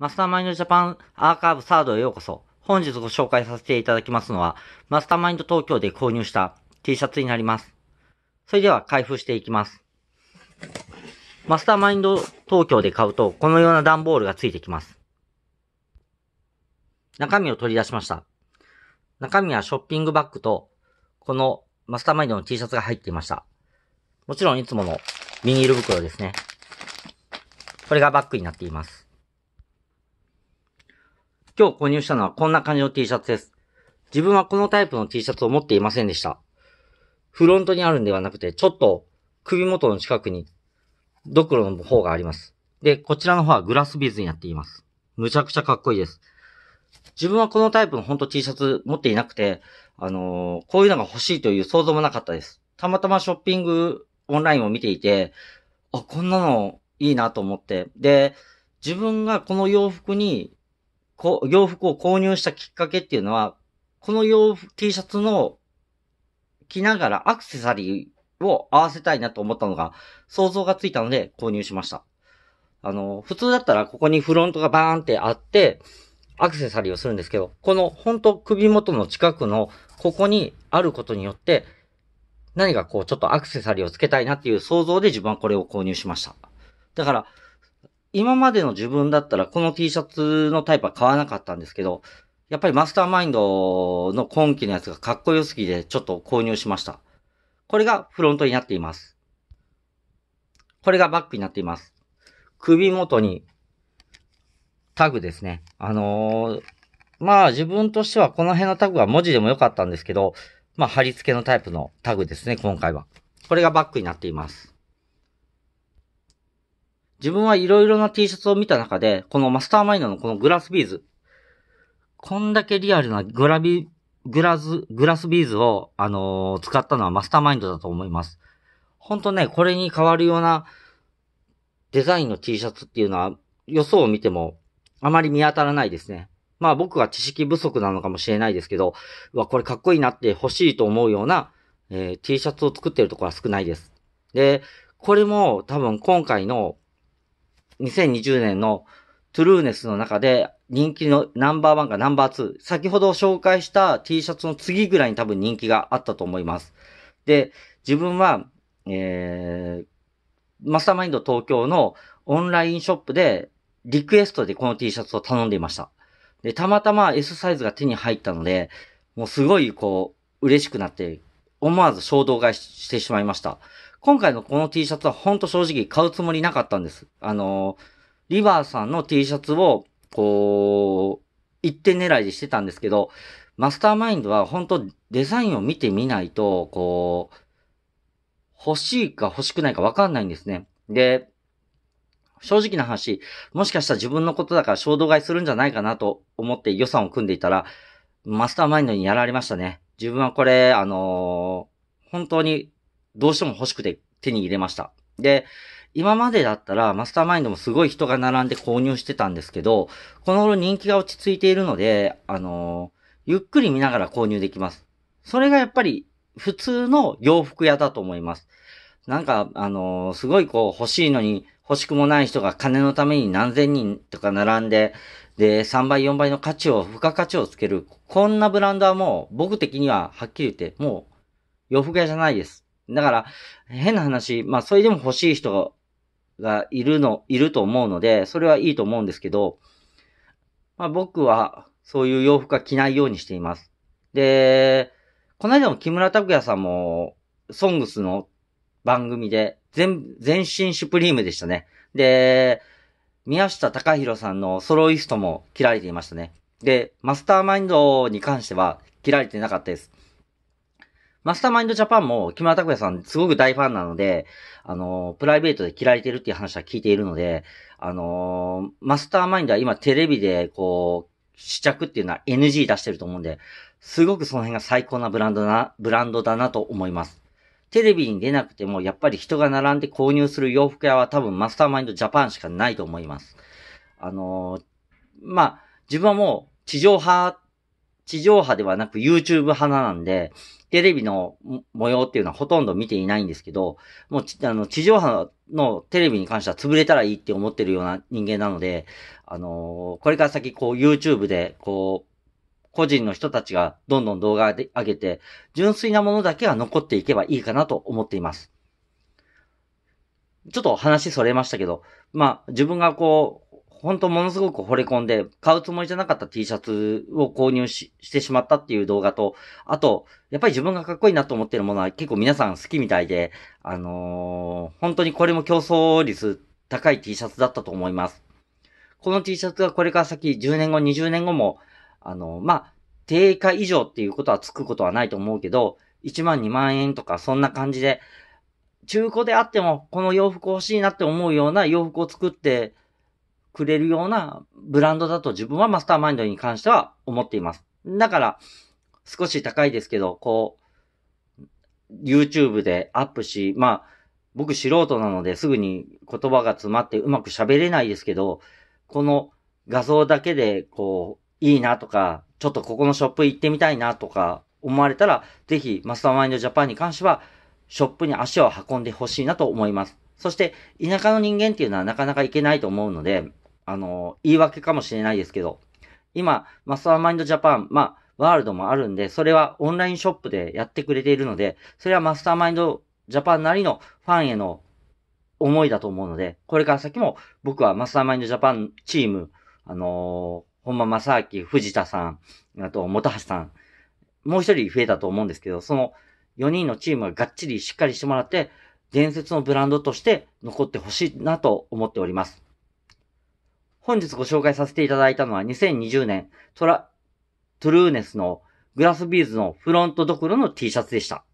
マスターマインドジャパンアーカイブサードへようこそ。本日ご紹介させていただきますのは、マスターマインド東京で購入した T シャツになります。それでは開封していきます。マスターマインド東京で買うと、このような段ボールがついてきます。中身を取り出しました。中身はショッピングバッグと、このマスターマインドの T シャツが入っていました。もちろんいつものビニール袋ですね。これがバッグになっています。今日購入したのはこんな感じの T シャツです。自分はこのタイプの T シャツを持っていませんでした。フロントにあるんではなくて、ちょっと首元の近くにドクロの方があります。で、こちらの方はグラスビーズになっています。むちゃくちゃかっこいいです。自分はこのタイプのほんと T シャツ持っていなくて、あのー、こういうのが欲しいという想像もなかったです。たまたまショッピングオンラインを見ていて、あ、こんなのいいなと思って。で、自分がこの洋服にこ洋服を購入したきっかけっていうのは、この洋服、T シャツの着ながらアクセサリーを合わせたいなと思ったのが、想像がついたので購入しました。あの、普通だったらここにフロントがバーンってあって、アクセサリーをするんですけど、この本当首元の近くのここにあることによって、何かこうちょっとアクセサリーをつけたいなっていう想像で自分はこれを購入しました。だから、今までの自分だったらこの T シャツのタイプは買わなかったんですけど、やっぱりマスターマインドの今季のやつがかっこよすぎてちょっと購入しました。これがフロントになっています。これがバックになっています。首元にタグですね。あのー、まあ自分としてはこの辺のタグは文字でもよかったんですけど、まあ貼り付けのタイプのタグですね、今回は。これがバックになっています。自分はいろいろな T シャツを見た中で、このマスターマインドのこのグラスビーズ。こんだけリアルなグラビ、グラズ、グラスビーズを、あのー、使ったのはマスターマインドだと思います。ほんとね、これに変わるようなデザインの T シャツっていうのは、予想を見ても、あまり見当たらないですね。まあ僕は知識不足なのかもしれないですけど、うわ、これかっこいいなって欲しいと思うような、えー、T シャツを作ってるところは少ないです。で、これも多分今回の2020年のトゥルーネスの中で人気のナンバーワンかナンバーツー。先ほど紹介した T シャツの次ぐらいに多分人気があったと思います。で、自分は、えー、マスターマインド東京のオンラインショップでリクエストでこの T シャツを頼んでいました。で、たまたま S サイズが手に入ったので、もうすごいこう、嬉しくなって、思わず衝動買いしてしまいました。今回のこの T シャツはほんと正直買うつもりなかったんです。あのー、リバーさんの T シャツを、こう、一点狙いでしてたんですけど、マスターマインドは本当デザインを見てみないと、こう、欲しいか欲しくないかわかんないんですね。で、正直な話、もしかしたら自分のことだから衝動買いするんじゃないかなと思って予算を組んでいたら、マスターマインドにやられましたね。自分はこれ、あのー、本当にどうしても欲しくて手に入れました。で、今までだったらマスターマインドもすごい人が並んで購入してたんですけど、この頃人気が落ち着いているので、あのゆっくり見ながら購入できます。それがやっぱり普通の洋服屋だと思います。なんか、あのすごいこう欲しいのに欲しくもない人が金のために何千人とか並んで、で、3倍、4倍の価値を、付加価値をつける。こんなブランドはもう僕的にははっきり言って、もう洋服屋じゃないです。だから、変な話、まあ、それでも欲しい人がいるの、いると思うので、それはいいと思うんですけど、まあ、僕は、そういう洋服は着ないようにしています。で、この間も木村拓哉さんも、ソングスの番組で、全、全身シュプリームでしたね。で、宮下隆弘さんのソロイストも切られていましたね。で、マスターマインドに関しては切られてなかったです。マスターマインドジャパンも木村拓哉さんすごく大ファンなので、あの、プライベートで嫌られてるっていう話は聞いているので、あの、マスターマインドは今テレビでこう、試着っていうのは NG 出してると思うんで、すごくその辺が最高なブランドな、ブランドだなと思います。テレビに出なくても、やっぱり人が並んで購入する洋服屋は多分マスターマインドジャパンしかないと思います。あのまあ、自分はもう地上派、地上派ではなく YouTube 派なんで、テレビの模様っていうのはほとんど見ていないんですけど、もう、あの、地上波のテレビに関しては潰れたらいいって思ってるような人間なので、あのー、これから先、こう、YouTube で、こう、個人の人たちがどんどん動画で上げて、純粋なものだけは残っていけばいいかなと思っています。ちょっと話それましたけど、まあ、自分がこう、本当ものすごく惚れ込んで、買うつもりじゃなかった T シャツを購入ししてしまったっていう動画と、あと、やっぱり自分がかっこいいなと思ってるものは結構皆さん好きみたいで、あのー、本当にこれも競争率高い T シャツだったと思います。この T シャツがこれから先10年後、20年後も、あのー、まあ、定価以上っていうことはつくことはないと思うけど、1万2万円とかそんな感じで、中古であってもこの洋服欲しいなって思うような洋服を作って、くれるようなブランドだと自分はマスターマインドに関しては思っています。だから、少し高いですけど、こう、YouTube でアップし、まあ、僕素人なのですぐに言葉が詰まってうまく喋れないですけど、この画像だけで、こう、いいなとか、ちょっとここのショップ行ってみたいなとか思われたら、ぜひマスターマインドジャパンに関しては、ショップに足を運んでほしいなと思います。そして、田舎の人間っていうのはなかなか行けないと思うので、あの、言い訳かもしれないですけど、今、マスターマインドジャパン、まあ、ワールドもあるんで、それはオンラインショップでやってくれているので、それはマスターマインドジャパンなりのファンへの思いだと思うので、これから先も僕はマスターマインドジャパンチーム、あのー、本間正明、藤田さん、あと、本橋さん、もう一人増えたと思うんですけど、その4人のチームががっちりしっかりしてもらって、伝説のブランドとして残ってほしいなと思っております。本日ご紹介させていただいたのは2020年トラ、トゥルーネスのグラスビーズのフロントドクロの T シャツでした。